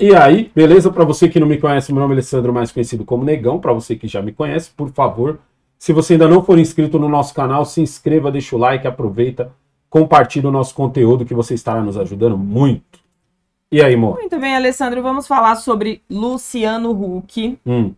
E aí, beleza? Para você que não me conhece, meu nome é Alessandro, mais conhecido como Negão. Para você que já me conhece, por favor, se você ainda não for inscrito no nosso canal, se inscreva, deixa o like, aproveita, compartilha o nosso conteúdo que você estará nos ajudando muito. E aí, amor? Muito bem, Alessandro. Vamos falar sobre Luciano Huck. Hum.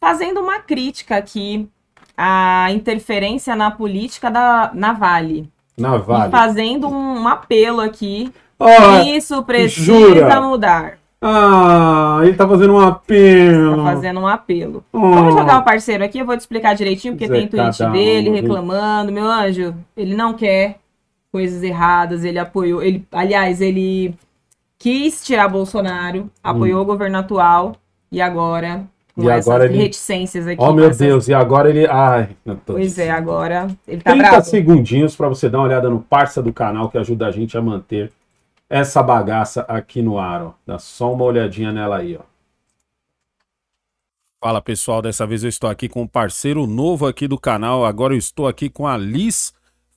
Fazendo uma crítica aqui à interferência na política da, na Vale. Na Vale. E fazendo um, um apelo aqui. Oh, Isso precisa jura? mudar. Ah, ele tá fazendo um apelo. Tá fazendo um apelo. Oh. Vamos jogar o parceiro aqui, eu vou te explicar direitinho, porque Zé tem tweet um, dele reclamando. Meu anjo, ele não quer coisas erradas, ele apoiou. Ele, aliás, ele quis tirar Bolsonaro, apoiou hum. o governo atual e agora. Com e essas agora ele... reticências aqui. Oh, meu essas... Deus, e agora ele. Ai, pois é, agora ele tá 30 bravo. segundinhos para você dar uma olhada no parça do canal que ajuda a gente a manter essa bagaça aqui no ar, ó. Dá só uma olhadinha nela aí, ó. Fala pessoal, dessa vez eu estou aqui com um parceiro novo aqui do canal. Agora eu estou aqui com a Liz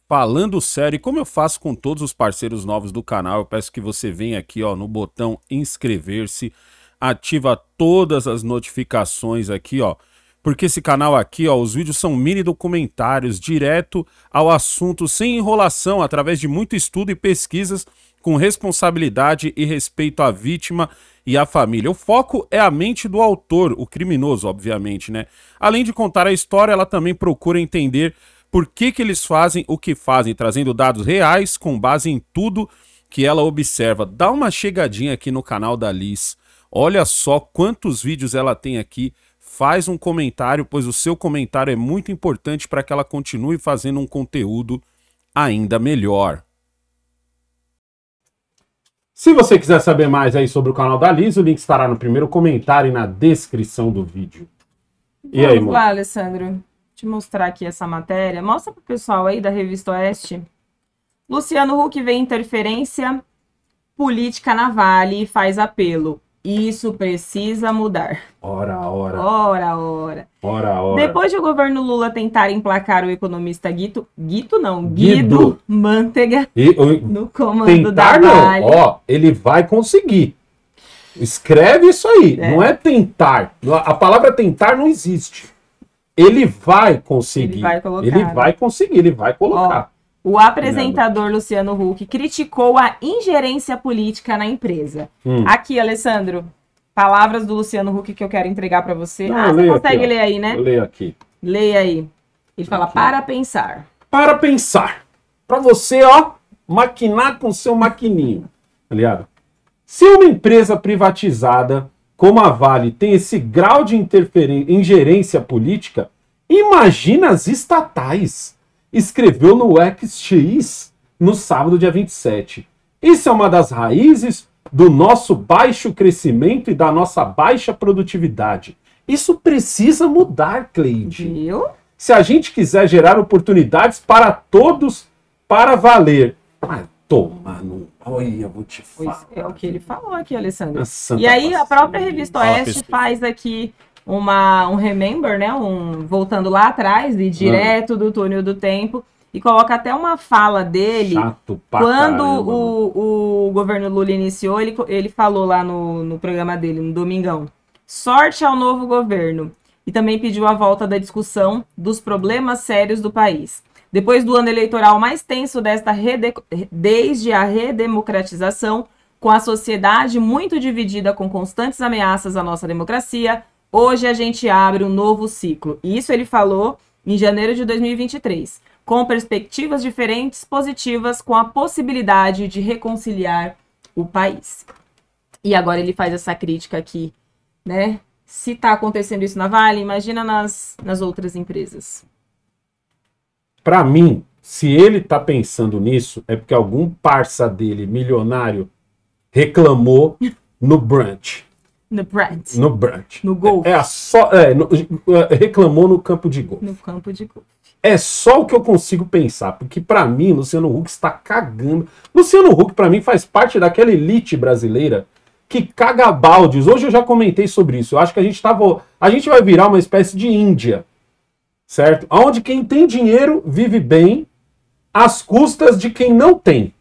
falando sério. E como eu faço com todos os parceiros novos do canal, eu peço que você venha aqui ó, no botão inscrever-se, ativa todas as notificações aqui, ó. Porque esse canal aqui, ó, os vídeos são mini documentários, direto ao assunto, sem enrolação, através de muito estudo e pesquisas com responsabilidade e respeito à vítima e à família. O foco é a mente do autor, o criminoso, obviamente, né? Além de contar a história, ela também procura entender por que, que eles fazem o que fazem, trazendo dados reais com base em tudo que ela observa. Dá uma chegadinha aqui no canal da Liz. Olha só quantos vídeos ela tem aqui. Faz um comentário, pois o seu comentário é muito importante para que ela continue fazendo um conteúdo ainda melhor. Se você quiser saber mais aí sobre o canal da Liz, o link estará no primeiro comentário e na descrição do vídeo. E Vamos aí, Vamos lá, Alessandro. Te mostrar aqui essa matéria. Mostra pro pessoal aí da Revista Oeste. Luciano Huck vê interferência política na Vale e faz apelo. Isso precisa mudar. Ora, ora. Ora, ora. Ora, ora. Depois de o governo Lula tentar emplacar o economista Guido, Guido não, Guido, Guido. Mantega e, no comando tentar, da Vale. Não. Ó, ele vai conseguir. Escreve isso aí, é. não é tentar. A palavra tentar não existe. Ele vai conseguir. Ele vai, colocar, ele né? vai conseguir, ele vai colocar. Ó, o apresentador Luciano Huck criticou a ingerência política na empresa. Hum. Aqui, Alessandro, palavras do Luciano Huck que eu quero entregar para você. Não, ah, ah, você consegue aqui, ler aí, né? Leia aqui. Leia aí. Ele fala: para pensar. Para pensar. Para você, ó, maquinar com seu maquininho. Aliado. Tá Se uma empresa privatizada como a Vale tem esse grau de ingerência política, imagina as estatais escreveu no XX no sábado, dia 27. Isso é uma das raízes do nosso baixo crescimento e da nossa baixa produtividade. Isso precisa mudar, Cleide. Viu? Se a gente quiser gerar oportunidades para todos, para valer. toma, não. Olha, vou te falar. Pois é, é o que ele falou aqui, Alessandro. E aí, a própria revista Oeste faz aqui uma, um remember, né? Um voltando lá atrás e direto do túnel do tempo. E coloca até uma fala dele. Chato pra Quando o, o governo Lula iniciou, ele, ele falou lá no, no programa dele, no Domingão. Sorte ao novo governo. E também pediu a volta da discussão dos problemas sérios do país. Depois do ano eleitoral mais tenso desta rede... desde a redemocratização, com a sociedade muito dividida com constantes ameaças à nossa democracia, Hoje a gente abre um novo ciclo. E isso ele falou em janeiro de 2023, com perspectivas diferentes, positivas, com a possibilidade de reconciliar o país. E agora ele faz essa crítica aqui, né? Se está acontecendo isso na Vale, imagina nas, nas outras empresas. Para mim, se ele está pensando nisso, é porque algum parça dele, milionário, reclamou no brunch. No brunch No Brant. No golfe. É, é só, é, no, reclamou no campo de golfe. No campo de golfe. É só o que eu consigo pensar, porque para mim Luciano Huck está cagando. Luciano Huck para mim faz parte daquela elite brasileira que caga baldes. Hoje eu já comentei sobre isso. Eu acho que a gente tava, tá a gente vai virar uma espécie de Índia, certo? Aonde quem tem dinheiro vive bem às custas de quem não tem.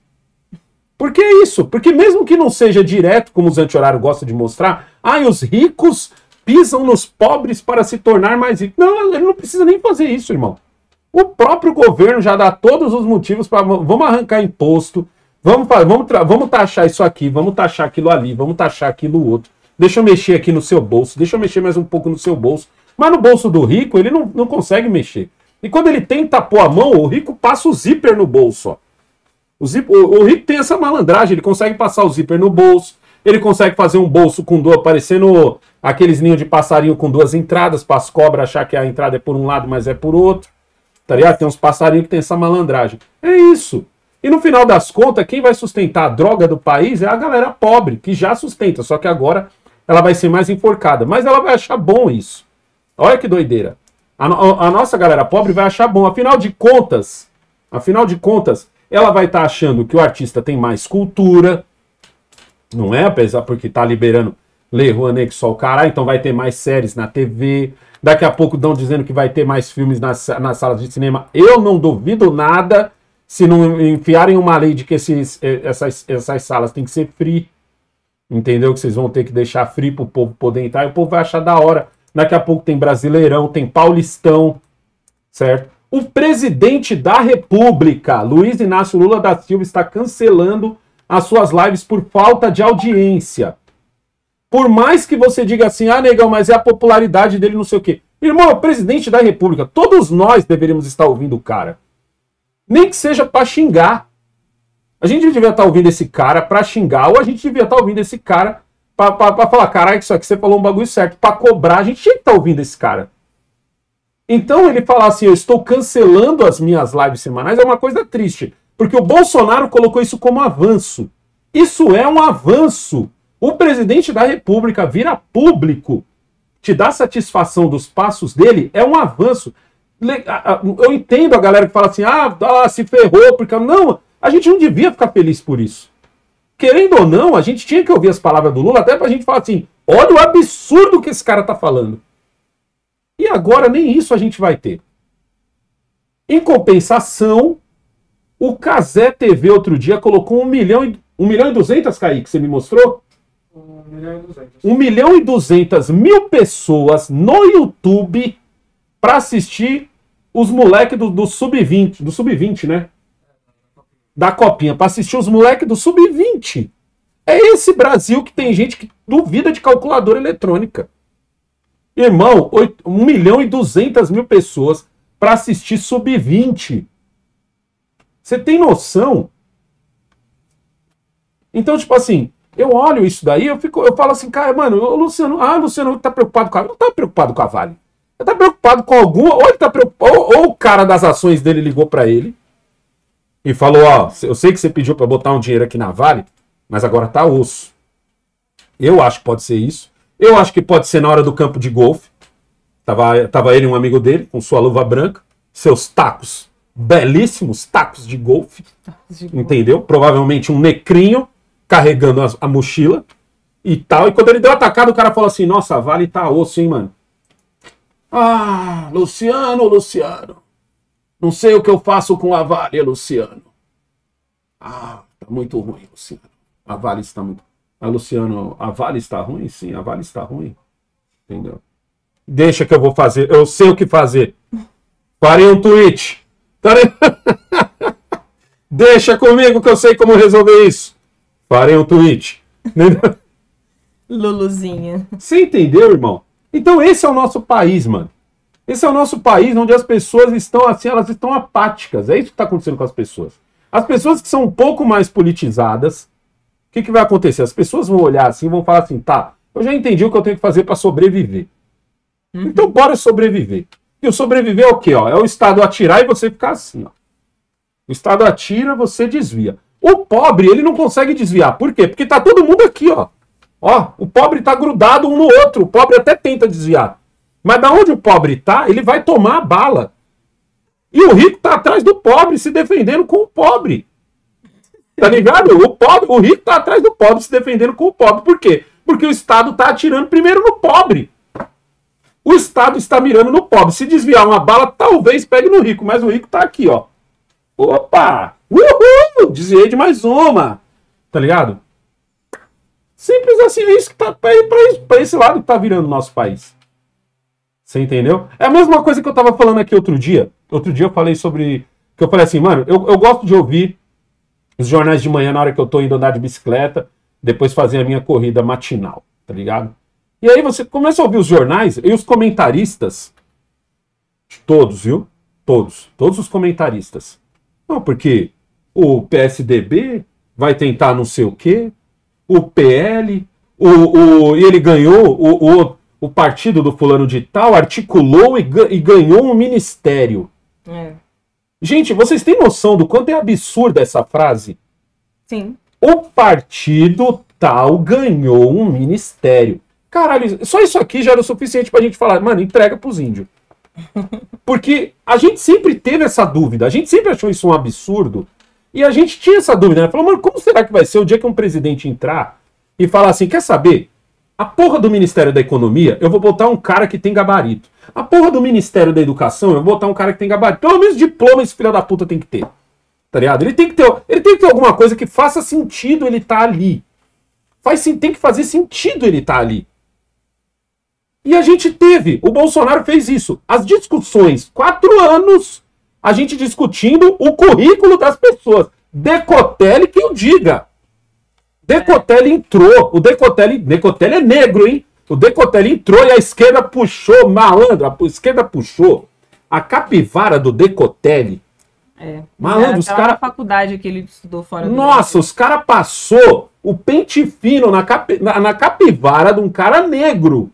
Por que isso? Porque mesmo que não seja direto, como os anti-horário gostam de mostrar, ah, os ricos pisam nos pobres para se tornar mais ricos. Não, ele não precisa nem fazer isso, irmão. O próprio governo já dá todos os motivos para vamos arrancar imposto, vamos, vamos, vamos taxar isso aqui, vamos taxar aquilo ali, vamos taxar aquilo outro. Deixa eu mexer aqui no seu bolso, deixa eu mexer mais um pouco no seu bolso. Mas no bolso do rico, ele não, não consegue mexer. E quando ele tenta pôr a mão, o rico passa o zíper no bolso. Ó. O, zip, o, o Rick tem essa malandragem, ele consegue passar o zíper no bolso, ele consegue fazer um bolso com duas, parecendo aqueles ninhos de passarinho com duas entradas, para as cobras achar que a entrada é por um lado, mas é por outro. Tá ligado? Tem uns passarinhos que tem essa malandragem. É isso. E no final das contas, quem vai sustentar a droga do país é a galera pobre, que já sustenta, só que agora ela vai ser mais enforcada. Mas ela vai achar bom isso. Olha que doideira. A, a nossa galera pobre vai achar bom. Afinal de contas, afinal de contas, ela vai estar tá achando que o artista tem mais cultura, não é? Apesar porque está liberando Le Rouanet que só o caralho, então vai ter mais séries na TV. Daqui a pouco estão dizendo que vai ter mais filmes nas, nas salas de cinema. Eu não duvido nada se não enfiarem uma lei de que esses, eh, essas, essas salas têm que ser free. Entendeu? Que vocês vão ter que deixar free para o povo poder entrar e o povo vai achar da hora. Daqui a pouco tem Brasileirão, tem Paulistão, certo? O presidente da República, Luiz Inácio Lula da Silva, está cancelando as suas lives por falta de audiência. Por mais que você diga assim, ah, negão, mas é a popularidade dele, não sei o quê. Irmão, é o presidente da República. Todos nós deveríamos estar ouvindo o cara. Nem que seja para xingar. A gente devia estar ouvindo esse cara para xingar, ou a gente devia estar ouvindo esse cara para falar, caralho, isso aqui você falou um bagulho certo. Para cobrar, a gente tinha que estar ouvindo esse cara. Então ele falar assim, eu estou cancelando as minhas lives semanais é uma coisa triste, porque o Bolsonaro colocou isso como avanço. Isso é um avanço. O presidente da República vira público, te dá satisfação dos passos dele, é um avanço. Eu entendo a galera que fala assim, ah, ah se ferrou, porque não, a gente não devia ficar feliz por isso. Querendo ou não, a gente tinha que ouvir as palavras do Lula até para a gente falar assim, olha o absurdo que esse cara está falando. E agora nem isso a gente vai ter. Em compensação, o Casé TV outro dia colocou 1 milhão e, 1 milhão e 200, Kaique, você me mostrou? Um milhão e 200. 1 milhão e 200 mil pessoas no YouTube para assistir os moleques do, do Sub-20, do Sub-20, né? Da Copinha, para assistir os moleques do Sub-20. É esse Brasil que tem gente que duvida de calculadora eletrônica. Irmão, 1 milhão e 200 mil pessoas para assistir sub-20. Você tem noção? Então, tipo assim, eu olho isso daí, eu, fico, eu falo assim, cara, mano, o Luciano, ah, o Luciano tá preocupado com a Vale. Não tá preocupado com a Vale. Ele tá preocupado com alguma, ou ele tá preocupado, ou, ou o cara das ações dele ligou para ele e falou, ó, eu sei que você pediu para botar um dinheiro aqui na Vale, mas agora tá osso. Eu acho que pode ser isso. Eu acho que pode ser na hora do campo de golfe. Tava, tava ele e um amigo dele, com sua luva branca, seus tacos, belíssimos tacos de golfe. De entendeu? Golfe. Provavelmente um necrinho carregando a, a, mochila e tal. E quando ele deu atacado, o cara falou assim: Nossa, vale tá osso, hein, mano? Ah, Luciano, Luciano. Não sei o que eu faço com a Vale, Luciano. Ah, tá muito ruim, Luciano. A Vale está muito a Luciano, a Vale está ruim? Sim, a Vale está ruim. Entendeu? Deixa que eu vou fazer, eu sei o que fazer. Parei um tweet. Deixa comigo que eu sei como resolver isso. Parei um tweet. Luluzinha. Você entendeu, irmão? Então esse é o nosso país, mano. Esse é o nosso país onde as pessoas estão assim, elas estão apáticas. É isso que está acontecendo com as pessoas. As pessoas que são um pouco mais politizadas, que, que vai acontecer? As pessoas vão olhar assim vão falar assim: tá, eu já entendi o que eu tenho que fazer para sobreviver. Uhum. Então, bora sobreviver. E o sobreviver é o quê? Ó? É o Estado atirar e você ficar assim. Ó. O Estado atira, você desvia. O pobre, ele não consegue desviar. Por quê? Porque tá todo mundo aqui, ó. Ó, o pobre tá grudado um no outro. O pobre até tenta desviar. Mas da onde o pobre tá, ele vai tomar a bala. E o rico tá atrás do pobre, se defendendo com o pobre tá ligado? O pobre, o rico tá atrás do pobre, se defendendo com o pobre. Por quê? Porque o Estado tá atirando primeiro no pobre. O Estado está mirando no pobre. Se desviar uma bala, talvez pegue no rico, mas o rico tá aqui, ó. Opa! Uhul! Desviei de mais uma. Tá ligado? Simples assim, é isso que tá pra, pra, esse lado que tá virando o nosso país. Você entendeu? É a mesma coisa que eu tava falando aqui outro dia. Outro dia eu falei sobre. Que eu falei assim, mano, eu, eu gosto de ouvir os jornais de manhã, na hora que eu tô indo andar de bicicleta, depois fazer a minha corrida matinal, tá ligado? E aí você começa a ouvir os jornais e os comentaristas, todos, viu? Todos, todos os comentaristas. Não, porque o PSDB vai tentar não sei o quê, o PL, o, o, e ele ganhou, o, o, o partido do fulano de tal articulou e, e ganhou um ministério. É. Gente, vocês têm noção do quanto é absurda essa frase? Sim. O partido tal ganhou um ministério. Caralho, só isso aqui já era o suficiente pra gente falar, mano, entrega pros índios. Porque a gente sempre teve essa dúvida, a gente sempre achou isso um absurdo. E a gente tinha essa dúvida, né? Falou, mano, como será que vai ser o dia que um presidente entrar e falar assim: quer saber? A porra do Ministério da Economia, eu vou botar um cara que tem gabarito. A porra do Ministério da Educação, eu vou botar um cara que tem gabarito. Pelo menos diploma esse filho da puta tem que ter. Tá ligado? Ele tem que ter, ele tem que ter alguma coisa que faça sentido ele estar tá ali. Faz tem que fazer sentido ele estar tá ali. E a gente teve, o Bolsonaro fez isso. As discussões, quatro anos, a gente discutindo o currículo das pessoas. Decotelli, que o diga. Decotelli entrou. O Decotelli, Decotelli é negro, hein? O Decotelli entrou e a esquerda puxou, malandro, a esquerda puxou. A capivara do Decotelli. É. Malandro, os caras. faculdade que ele estudou fora Nossa, os caras passou o pente fino na, capi... na, na capivara de um cara negro.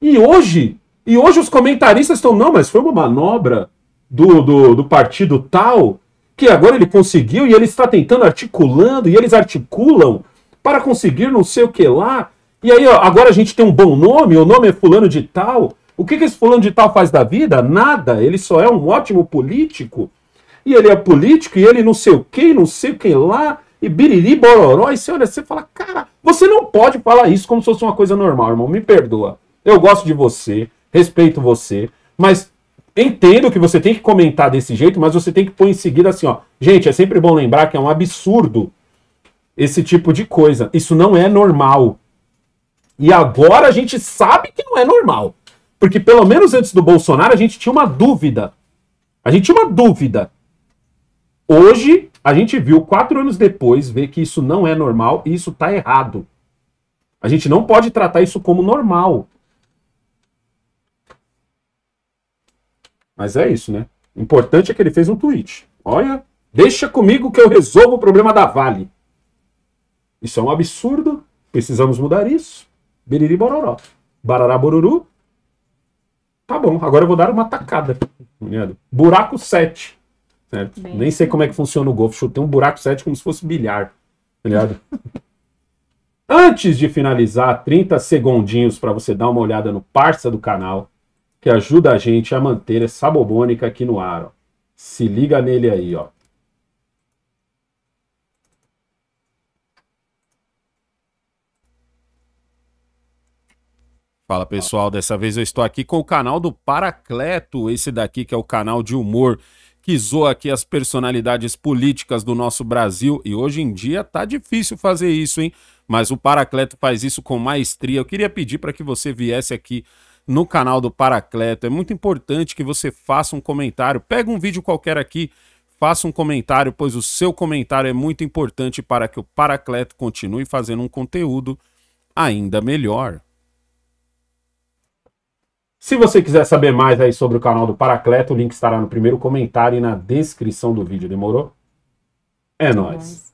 E hoje, e hoje os comentaristas estão, não, mas foi uma manobra do, do, do partido tal, que agora ele conseguiu e ele está tentando articulando, e eles articulam para conseguir não sei o que lá. E aí, ó, agora a gente tem um bom nome, o nome é fulano de tal. O que, que esse fulano de tal faz da vida? Nada, ele só é um ótimo político. E ele é político, e ele não sei o que, não sei o que lá, e biriri, bororó, e você olha, você fala, cara, você não pode falar isso como se fosse uma coisa normal, irmão, me perdoa. Eu gosto de você, respeito você, mas entendo que você tem que comentar desse jeito, mas você tem que pôr em seguida assim, ó. Gente, é sempre bom lembrar que é um absurdo esse tipo de coisa. Isso não é normal. E agora a gente sabe que não é normal. Porque pelo menos antes do Bolsonaro a gente tinha uma dúvida. A gente tinha uma dúvida. Hoje a gente viu, quatro anos depois, ver que isso não é normal e isso está errado. A gente não pode tratar isso como normal. Mas é isso, né? O importante é que ele fez um tweet. Olha, deixa comigo que eu resolvo o problema da Vale. Isso é um absurdo. Precisamos mudar isso. Biriri bororó. Barará boruru. Tá bom, agora eu vou dar uma tacada. Buraco 7. Certo? Bem. Nem sei como é que funciona o golfe. Chutei um buraco 7 como se fosse bilhar. Tá Antes de finalizar, 30 segundinhos para você dar uma olhada no parça do canal, que ajuda a gente a manter essa bobônica aqui no ar. Ó. Se liga nele aí, ó. Fala pessoal, dessa vez eu estou aqui com o canal do Paracleto, esse daqui que é o canal de humor que zoa aqui as personalidades políticas do nosso Brasil e hoje em dia tá difícil fazer isso, hein? Mas o Paracleto faz isso com maestria. Eu queria pedir para que você viesse aqui no canal do Paracleto. É muito importante que você faça um comentário. Pega um vídeo qualquer aqui, faça um comentário, pois o seu comentário é muito importante para que o Paracleto continue fazendo um conteúdo ainda melhor. Se você quiser saber mais aí sobre o canal do Paracleto, o link estará no primeiro comentário e na descrição do vídeo, demorou? É, é nóis. nóis.